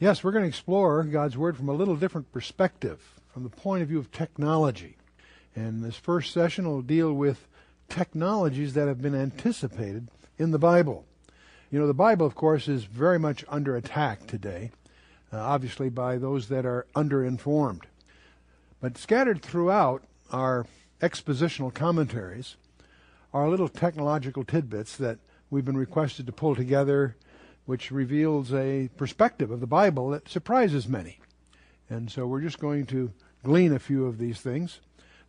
Yes, we're going to explore God's Word from a little different perspective, from the point of view of technology. And this first session will deal with technologies that have been anticipated in the Bible. You know, the Bible, of course, is very much under attack today, uh, obviously by those that are underinformed. But scattered throughout our expositional commentaries are little technological tidbits that we've been requested to pull together which reveals a perspective of the Bible that surprises many. And so we're just going to glean a few of these things.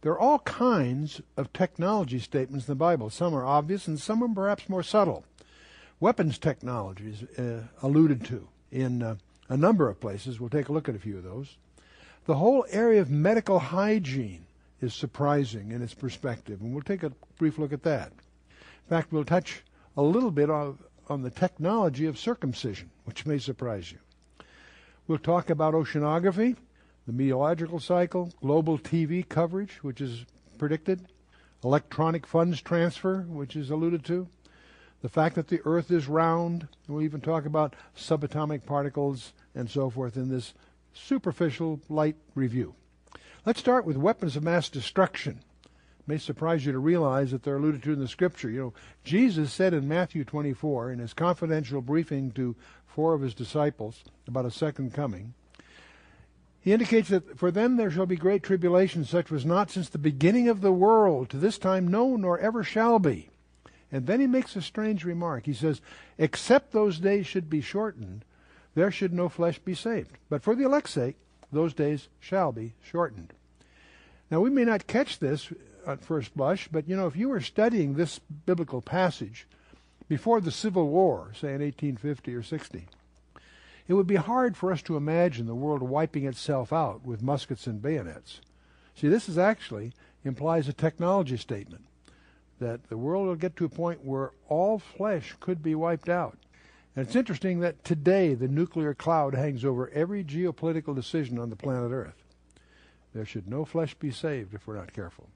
There are all kinds of technology statements in the Bible. Some are obvious and some are perhaps more subtle. Weapons technology is uh, alluded to in uh, a number of places. We'll take a look at a few of those. The whole area of medical hygiene is surprising in its perspective, and we'll take a brief look at that. In fact, we'll touch a little bit of, on the technology of circumcision, which may surprise you. We'll talk about oceanography, the meteorological cycle, global TV coverage, which is predicted, electronic funds transfer, which is alluded to, the fact that the Earth is round, we'll even talk about subatomic particles and so forth in this superficial light review. Let's start with weapons of mass destruction may surprise you to realize that they're alluded to in the scripture. You know, Jesus said in Matthew 24, in his confidential briefing to four of his disciples about a second coming, he indicates that for them there shall be great tribulation, such was not since the beginning of the world to this time, no, nor ever shall be. And then he makes a strange remark. He says, Except those days should be shortened, there should no flesh be saved. But for the elect's sake, those days shall be shortened. Now, we may not catch this at first blush, but you know, if you were studying this biblical passage before the Civil War, say in 1850 or 60, it would be hard for us to imagine the world wiping itself out with muskets and bayonets. See, this is actually implies a technology statement that the world will get to a point where all flesh could be wiped out. And it's interesting that today the nuclear cloud hangs over every geopolitical decision on the planet Earth. There should no flesh be saved if we're not careful.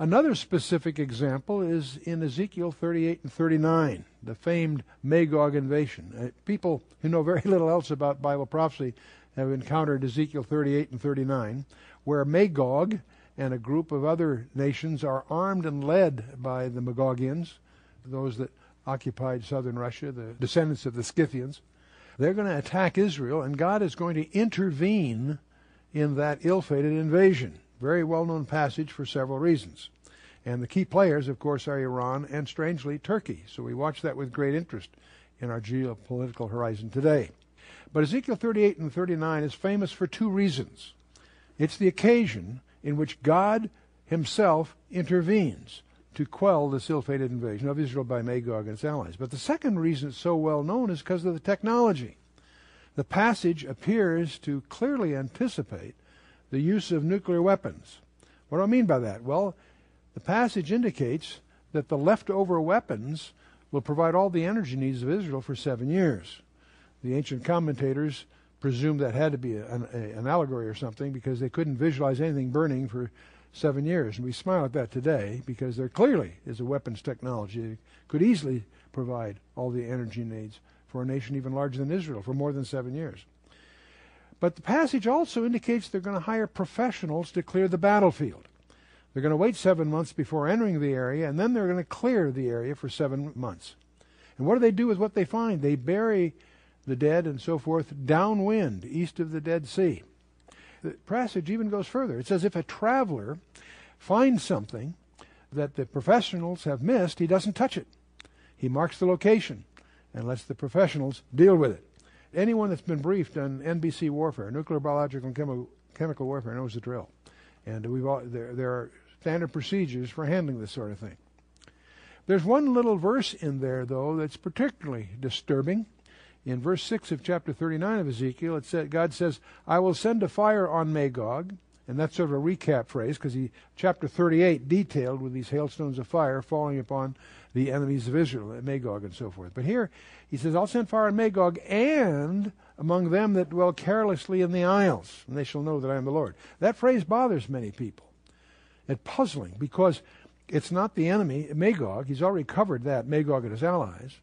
Another specific example is in Ezekiel 38 and 39, the famed Magog invasion. Uh, people who know very little else about Bible prophecy have encountered Ezekiel 38 and 39, where Magog and a group of other nations are armed and led by the Magogians, those that occupied southern Russia, the descendants of the Scythians. They're going to attack Israel, and God is going to intervene in that ill fated invasion. Very well known passage for several reasons. And the key players, of course, are Iran and, strangely, Turkey. So we watch that with great interest in our geopolitical horizon today. But Ezekiel 38 and 39 is famous for two reasons. It's the occasion in which God himself intervenes to quell the ill-fated invasion of Israel by Magog and its allies. But the second reason it's so well known is because of the technology. The passage appears to clearly anticipate the use of nuclear weapons. What do I mean by that? Well, the passage indicates that the leftover weapons will provide all the energy needs of Israel for seven years. The ancient commentators presumed that had to be an, a, an allegory or something because they couldn't visualize anything burning for seven years. And we smile at that today because there clearly is a weapons technology that could easily provide all the energy needs for a nation even larger than Israel for more than seven years. But the passage also indicates they're going to hire professionals to clear the battlefield. They're going to wait seven months before entering the area, and then they're going to clear the area for seven months. And what do they do with what they find? They bury the dead and so forth downwind, east of the Dead Sea. The passage even goes further. It says if a traveler finds something that the professionals have missed, he doesn't touch it. He marks the location and lets the professionals deal with it anyone that's been briefed on NBC warfare, nuclear, biological, and chemical warfare, knows the drill. And we've all, there, there are standard procedures for handling this sort of thing. There's one little verse in there, though, that's particularly disturbing. In verse 6 of chapter 39 of Ezekiel, it said, God says, I will send a fire on Magog and that's sort of a recap phrase because he, chapter 38 detailed with these hailstones of fire falling upon the enemies of Israel, at uh, Magog and so forth. But here he says, I'll send fire on Magog and among them that dwell carelessly in the isles, and they shall know that I am the Lord. That phrase bothers many people. It's puzzling because it's not the enemy, Magog. He's already covered that, Magog and his allies.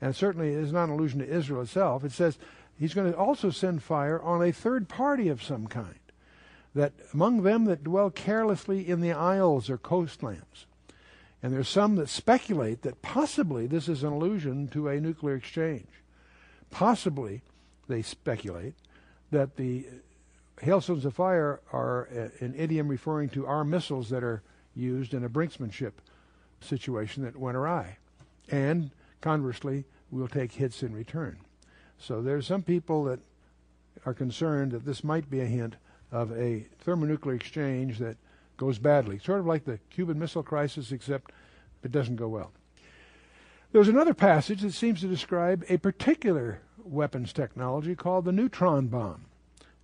And certainly is not an allusion to Israel itself. It says he's going to also send fire on a third party of some kind that among them that dwell carelessly in the isles or coastlands. And there's some that speculate that possibly this is an allusion to a nuclear exchange. Possibly, they speculate, that the hailstones of fire are a, an idiom referring to our missiles that are used in a brinksmanship situation that went awry. And conversely, we'll take hits in return. So there's some people that are concerned that this might be a hint of a thermonuclear exchange that goes badly, sort of like the Cuban Missile Crisis, except it doesn't go well. There's another passage that seems to describe a particular weapons technology called the neutron bomb,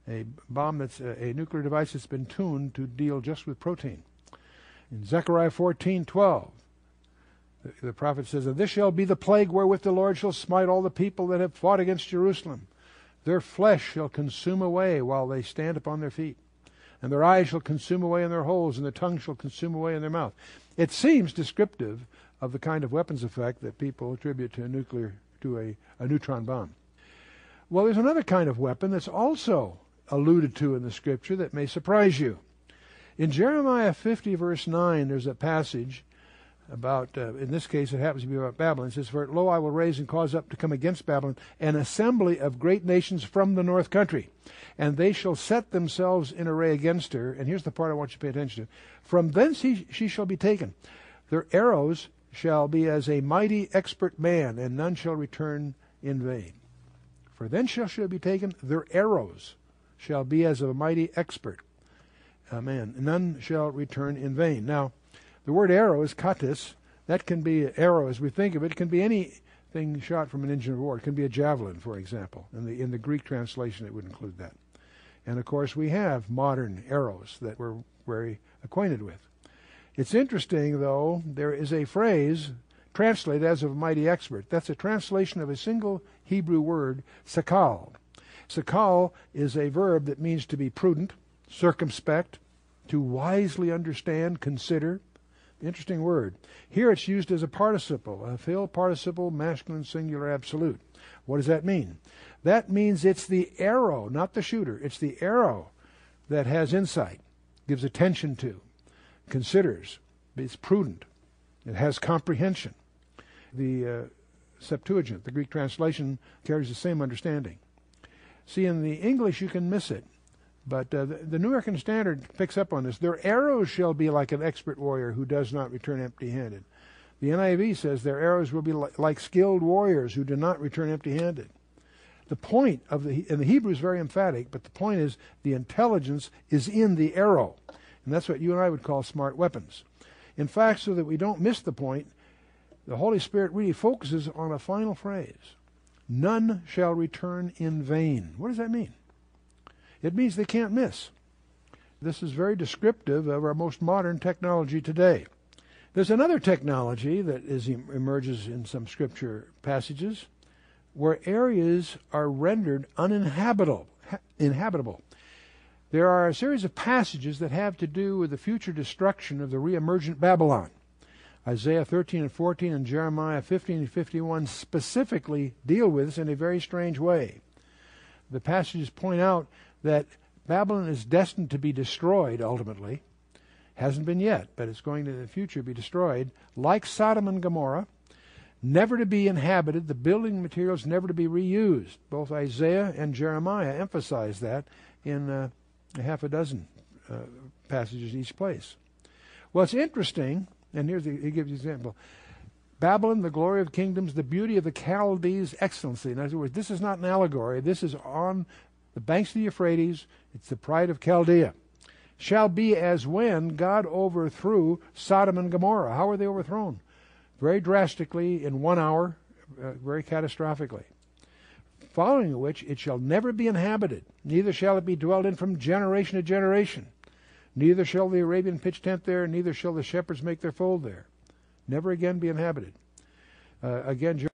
a bomb that's a, a nuclear device that's been tuned to deal just with protein. In Zechariah 14:12, the, the prophet says, "And this shall be the plague wherewith the Lord shall smite all the people that have fought against Jerusalem." Their flesh shall consume away while they stand upon their feet, and their eyes shall consume away in their holes, and their tongue shall consume away in their mouth. It seems descriptive of the kind of weapons effect that people attribute to a nuclear to a, a neutron bomb. Well, there's another kind of weapon that's also alluded to in the scripture that may surprise you. In Jeremiah 50, verse 9, there's a passage about, uh, in this case, it happens to be about Babylon. It says, For lo, I will raise and cause up to come against Babylon an assembly of great nations from the north country, and they shall set themselves in array against her. And here's the part I want you to pay attention to. From thence he, she shall be taken. Their arrows shall be as a mighty expert man, and none shall return in vain. For then shall she be taken, their arrows shall be as of a mighty expert a uh, man, none shall return in vain. Now, the word arrow is katis. That can be arrow as we think of it. It can be anything shot from an engine of war. It can be a javelin, for example. In the, in the Greek translation, it would include that. And of course, we have modern arrows that we're very acquainted with. It's interesting, though, there is a phrase translated as of a mighty expert. That's a translation of a single Hebrew word, sakal. Sakal is a verb that means to be prudent, circumspect, to wisely understand, consider, Interesting word. Here it's used as a participle, a fill participle, masculine, singular, absolute. What does that mean? That means it's the arrow, not the shooter. It's the arrow that has insight, gives attention to, considers, is prudent, it has comprehension. The uh, Septuagint, the Greek translation, carries the same understanding. See, in the English, you can miss it. But uh, the, the, New American Standard picks up on this. Their arrows shall be like an expert warrior who does not return empty handed. The NIV says their arrows will be li- like skilled warriors who do not return empty handed. The point of the, and the Hebrew is very emphatic, but the point is the intelligence is in the arrow. And that's what you and I would call smart weapons. In fact, so that we don't miss the point, the Holy Spirit really focuses on a final phrase None shall return in vain. What does that mean? It means they can't miss. This is very descriptive of our most modern technology today. There's another technology that is, emerges in some scripture passages where areas are rendered uninhabitable. Ha- inhabitable. There are a series of passages that have to do with the future destruction of the reemergent Babylon. Isaiah 13 and 14 and Jeremiah 15 and 51 specifically deal with this in a very strange way. The passages point out that Babylon is destined to be destroyed ultimately. Hasn't been yet, but it's going to in the future be destroyed, like Sodom and Gomorrah, never to be inhabited, the building materials never to be reused. Both Isaiah and Jeremiah emphasize that in uh, a half a dozen uh, passages each place. What's interesting, and here's the, he gives an example. Babylon, the glory of kingdoms, the beauty of the Chaldees' excellency. In other words, this is not an allegory. This is on the banks of the Euphrates, it's the pride of Chaldea, shall be as when God overthrew Sodom and Gomorrah. How were they overthrown? Very drastically, in one hour, uh, very catastrophically. Following which, it shall never be inhabited, neither shall it be dwelt in from generation to generation. Neither shall the Arabian pitch tent there, neither shall the shepherds make their fold there. Never again be inhabited. Uh, again,